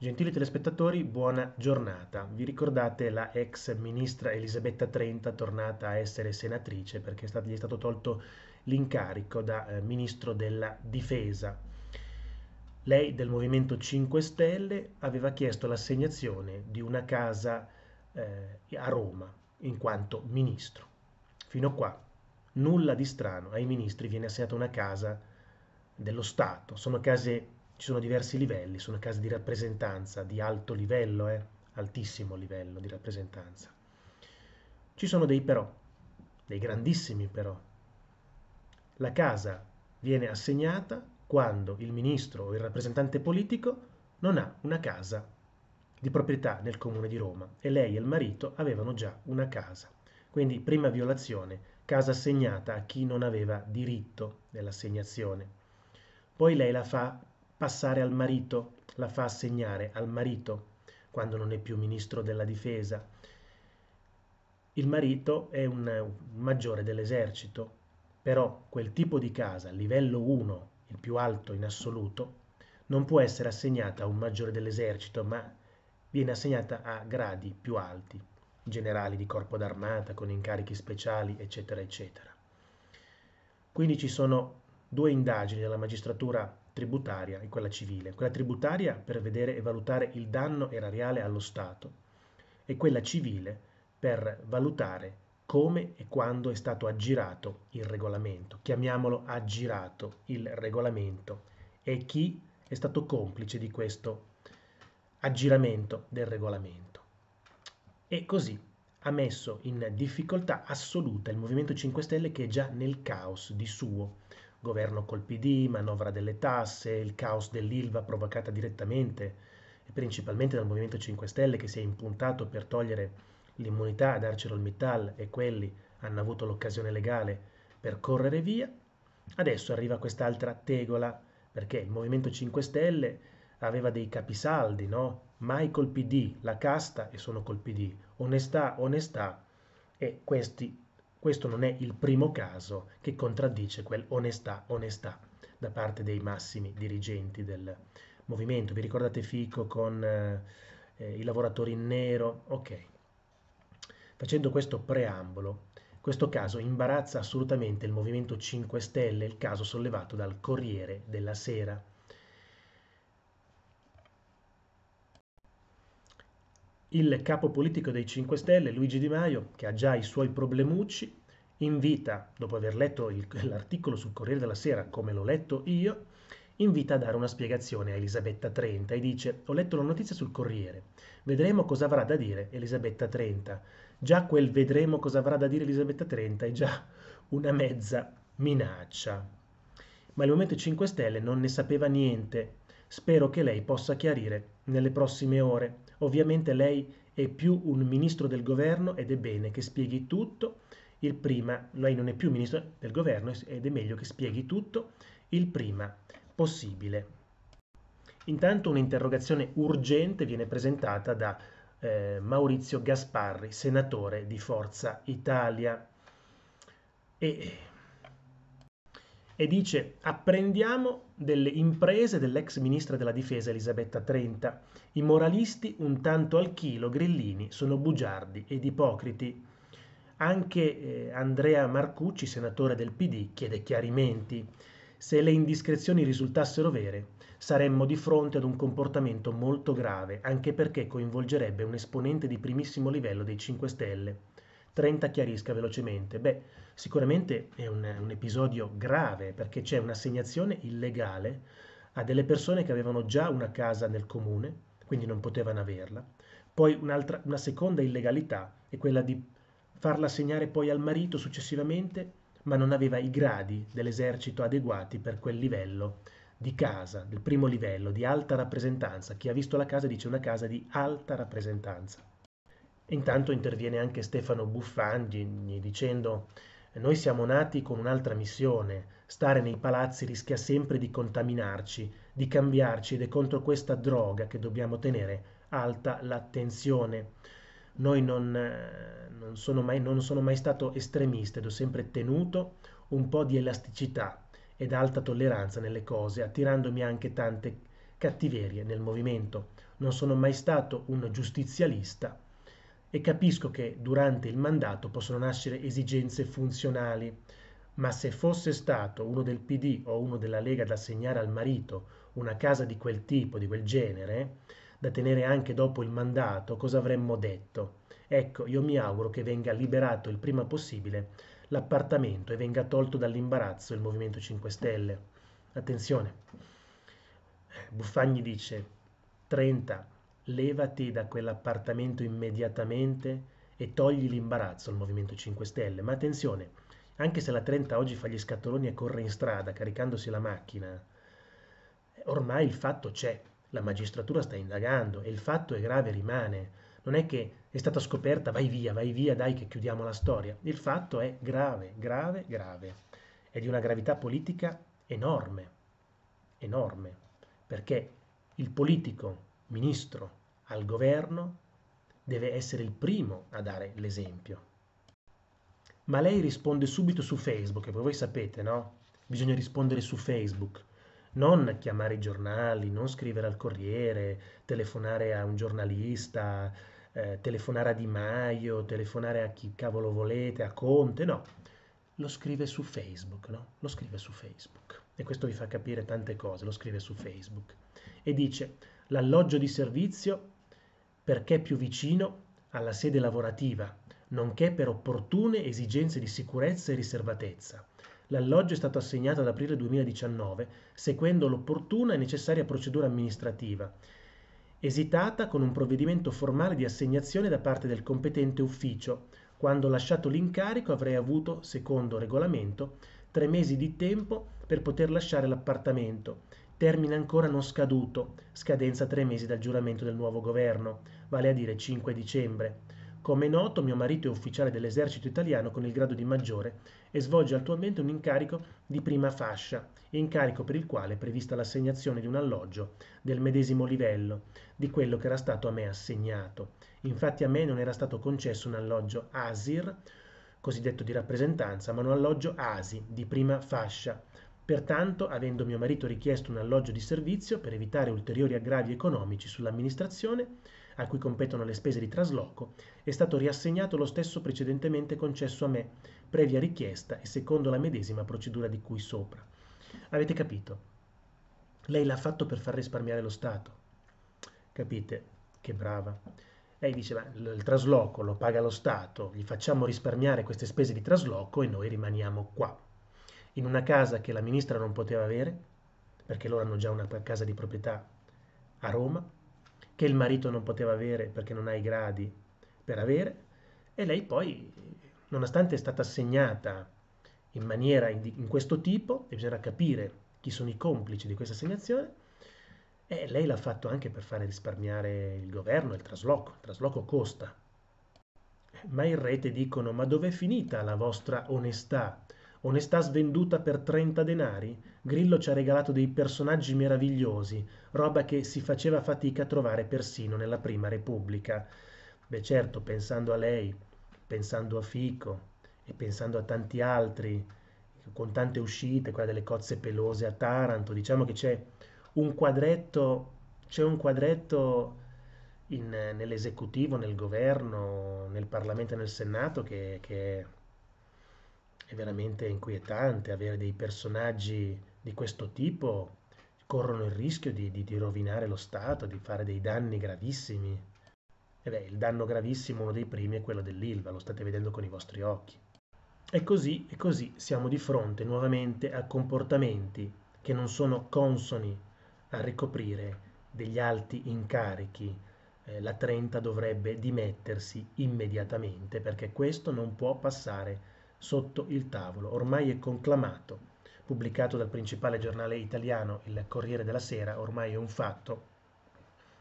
Gentili telespettatori, buona giornata. Vi ricordate la ex ministra Elisabetta Trenta tornata a essere senatrice perché gli è stato tolto l'incarico da eh, ministro della difesa. Lei del Movimento 5 Stelle aveva chiesto l'assegnazione di una casa eh, a Roma in quanto ministro. Fino a qua nulla di strano, ai ministri viene assegnata una casa dello Stato, sono case ci sono diversi livelli, sono case di rappresentanza di alto livello, eh? altissimo livello di rappresentanza. Ci sono dei però, dei grandissimi però. La casa viene assegnata quando il ministro o il rappresentante politico non ha una casa di proprietà nel comune di Roma e lei e il marito avevano già una casa. Quindi prima violazione, casa assegnata a chi non aveva diritto dell'assegnazione. Poi lei la fa passare al marito, la fa assegnare al marito quando non è più ministro della difesa. Il marito è un, maggiore dell'esercito, però quel tipo di casa, livello 1, il più alto in assoluto, non può essere assegnata a un maggiore dell'esercito, ma viene assegnata a gradi più alti, generali di corpo d'armata, con incarichi speciali, eccetera, eccetera. Quindi ci sono due indagini della magistratura tributaria e quella civile. Quella tributaria per vedere e valutare il danno erariale allo Stato e quella civile per valutare come e quando è stato aggirato il regolamento. Chiamiamolo aggirato il regolamento e chi è stato complice di questo aggiramento del regolamento. E così ha messo in difficoltà assoluta il Movimento 5 Stelle che è già nel caos di suo Governo col PD, manovra delle tasse, il caos dell'ILVA provocata direttamente e principalmente dal Movimento 5 Stelle che si è impuntato per togliere l'immunità ad ArcelorMittal e quelli hanno avuto l'occasione legale per correre via. Adesso arriva quest'altra tegola perché il Movimento 5 Stelle aveva dei capisaldi, no? Mai col PD, la casta e sono col PD, onestà, onestà e questi questo non è il primo caso che contraddice quell'onestà, onestà da parte dei massimi dirigenti del movimento. Vi ricordate Fico con eh, eh, i lavoratori in nero? Ok. Facendo questo preambolo, questo caso imbarazza assolutamente il Movimento 5 Stelle, il caso sollevato dal Corriere della Sera. il capo politico dei 5 Stelle, Luigi Di Maio, che ha già i suoi problemucci, invita, dopo aver letto il, l'articolo sul Corriere della Sera come l'ho letto io, invita a dare una spiegazione a Elisabetta Trenta e dice ho letto la notizia sul Corriere, vedremo cosa avrà da dire Elisabetta Trenta. Già quel vedremo cosa avrà da dire Elisabetta Trenta è già una mezza minaccia. Ma il Movimento 5 Stelle non ne sapeva niente Spero che lei possa chiarire nelle prossime ore. Ovviamente lei è più un ministro del governo ed è bene che spieghi tutto. Il prima, lei non è più ministro del governo ed è meglio che spieghi tutto il prima possibile. Intanto un'interrogazione urgente viene presentata da eh, Maurizio Gasparri, senatore di Forza Italia. E e dice apprendiamo delle imprese dell'ex ministra della difesa Elisabetta Trenta. I moralisti un tanto al chilo grillini sono bugiardi ed ipocriti. Anche eh, Andrea Marcucci, senatore del PD, chiede chiarimenti. Se le indiscrezioni risultassero vere, saremmo di fronte ad un comportamento molto grave, anche perché coinvolgerebbe un esponente di primissimo livello dei 5 Stelle. 30 chiarisca velocemente. Beh, sicuramente è un, un episodio grave perché c'è un'assegnazione illegale a delle persone che avevano già una casa nel comune, quindi non potevano averla. Poi un'altra, una seconda illegalità è quella di farla assegnare poi al marito successivamente, ma non aveva i gradi dell'esercito adeguati per quel livello di casa, del primo livello, di alta rappresentanza. Chi ha visto la casa dice una casa di alta rappresentanza. Intanto interviene anche Stefano Buffangini dicendo noi siamo nati con un'altra missione, stare nei palazzi rischia sempre di contaminarci, di cambiarci ed è contro questa droga che dobbiamo tenere alta l'attenzione. Noi non, eh, non, sono mai, non sono mai stato estremista ed ho sempre tenuto un po' di elasticità ed alta tolleranza nelle cose, attirandomi anche tante cattiverie nel movimento. Non sono mai stato un giustizialista e capisco che durante il mandato possono nascere esigenze funzionali, ma se fosse stato uno del PD o uno della Lega ad assegnare al marito una casa di quel tipo, di quel genere, da tenere anche dopo il mandato, cosa avremmo detto? Ecco, io mi auguro che venga liberato il prima possibile l'appartamento e venga tolto dall'imbarazzo il Movimento 5 Stelle. Attenzione. Buffagni dice 30 levati da quell'appartamento immediatamente e togli l'imbarazzo al Movimento 5 Stelle. Ma attenzione, anche se la 30 oggi fa gli scattoloni e corre in strada caricandosi la macchina, ormai il fatto c'è, la magistratura sta indagando e il fatto è grave rimane. Non è che è stata scoperta, vai via, vai via, dai che chiudiamo la storia. Il fatto è grave, grave, grave. È di una gravità politica enorme, enorme, perché il politico, ministro, al governo, deve essere il primo a dare l'esempio. Ma lei risponde subito su Facebook, e voi sapete, no? Bisogna rispondere su Facebook, non chiamare i giornali, non scrivere al Corriere, telefonare a un giornalista, eh, telefonare a Di Maio, telefonare a chi cavolo volete, a Conte, no. Lo scrive su Facebook, no? Lo scrive su Facebook. E questo vi fa capire tante cose, lo scrive su Facebook. E dice, l'alloggio di servizio perché più vicino alla sede lavorativa, nonché per opportune esigenze di sicurezza e riservatezza. L'alloggio è stato assegnato ad aprile 2019, seguendo l'opportuna e necessaria procedura amministrativa, esitata con un provvedimento formale di assegnazione da parte del competente ufficio. Quando ho lasciato l'incarico avrei avuto, secondo regolamento, tre mesi di tempo per poter lasciare l'appartamento, termine ancora non scaduto, scadenza tre mesi dal giuramento del nuovo governo vale a dire 5 dicembre. Come è noto, mio marito è ufficiale dell'esercito italiano con il grado di maggiore e svolge attualmente un incarico di prima fascia, incarico per il quale è prevista l'assegnazione di un alloggio del medesimo livello di quello che era stato a me assegnato. Infatti a me non era stato concesso un alloggio ASIR, cosiddetto di rappresentanza, ma un alloggio ASI di prima fascia. Pertanto, avendo mio marito richiesto un alloggio di servizio per evitare ulteriori aggravi economici sull'amministrazione, a cui competono le spese di trasloco, è stato riassegnato lo stesso precedentemente concesso a me, previa richiesta e secondo la medesima procedura di cui sopra. Avete capito? Lei l'ha fatto per far risparmiare lo Stato. Capite? Che brava. Lei diceva, il trasloco lo paga lo Stato, gli facciamo risparmiare queste spese di trasloco e noi rimaniamo qua. In una casa che la ministra non poteva avere, perché loro hanno già una casa di proprietà a Roma, che il marito non poteva avere perché non ha i gradi per avere, e lei poi, nonostante è stata assegnata in maniera in, in questo tipo, e bisognerà capire chi sono i complici di questa assegnazione, e lei l'ha fatto anche per fare risparmiare il governo, il trasloco, il trasloco costa. Ma in rete dicono, ma dov'è finita la vostra onestà? onestà svenduta per 30 denari grillo ci ha regalato dei personaggi meravigliosi roba che si faceva fatica a trovare persino nella prima repubblica beh certo pensando a lei pensando a fico e pensando a tanti altri con tante uscite quella delle cozze pelose a Taranto diciamo che c'è un quadretto c'è un quadretto in, nell'esecutivo, nel governo, nel Parlamento e nel Senato che, che, è veramente inquietante avere dei personaggi di questo tipo corrono il rischio di, di, di rovinare lo Stato, di fare dei danni gravissimi. E beh, il danno gravissimo, uno dei primi, è quello dell'Ilva, lo state vedendo con i vostri occhi. E così, e così siamo di fronte nuovamente a comportamenti che non sono consoni a ricoprire degli alti incarichi. Eh, la Trenta dovrebbe dimettersi immediatamente perché questo non può passare sotto il tavolo, ormai è conclamato, pubblicato dal principale giornale italiano, il Corriere della Sera, ormai è un fatto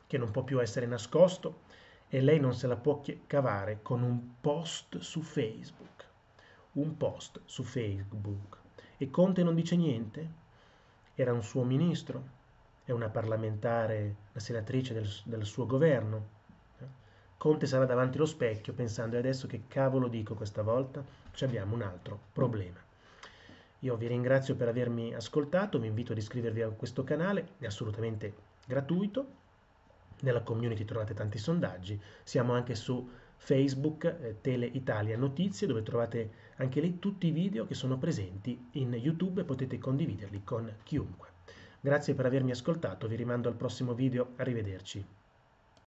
che non può più essere nascosto e lei non se la può cavare con un post su Facebook. Un post su Facebook. E Conte non dice niente? Era un suo ministro? È una parlamentare, la senatrice del, del suo governo? Conte sarà davanti allo specchio pensando e adesso che cavolo dico questa volta, ci abbiamo un altro problema. Io vi ringrazio per avermi ascoltato, vi invito ad iscrivervi a questo canale, è assolutamente gratuito. Nella community trovate tanti sondaggi, siamo anche su Facebook eh, Tele Italia Notizie dove trovate anche lì tutti i video che sono presenti in YouTube e potete condividerli con chiunque. Grazie per avermi ascoltato, vi rimando al prossimo video, arrivederci.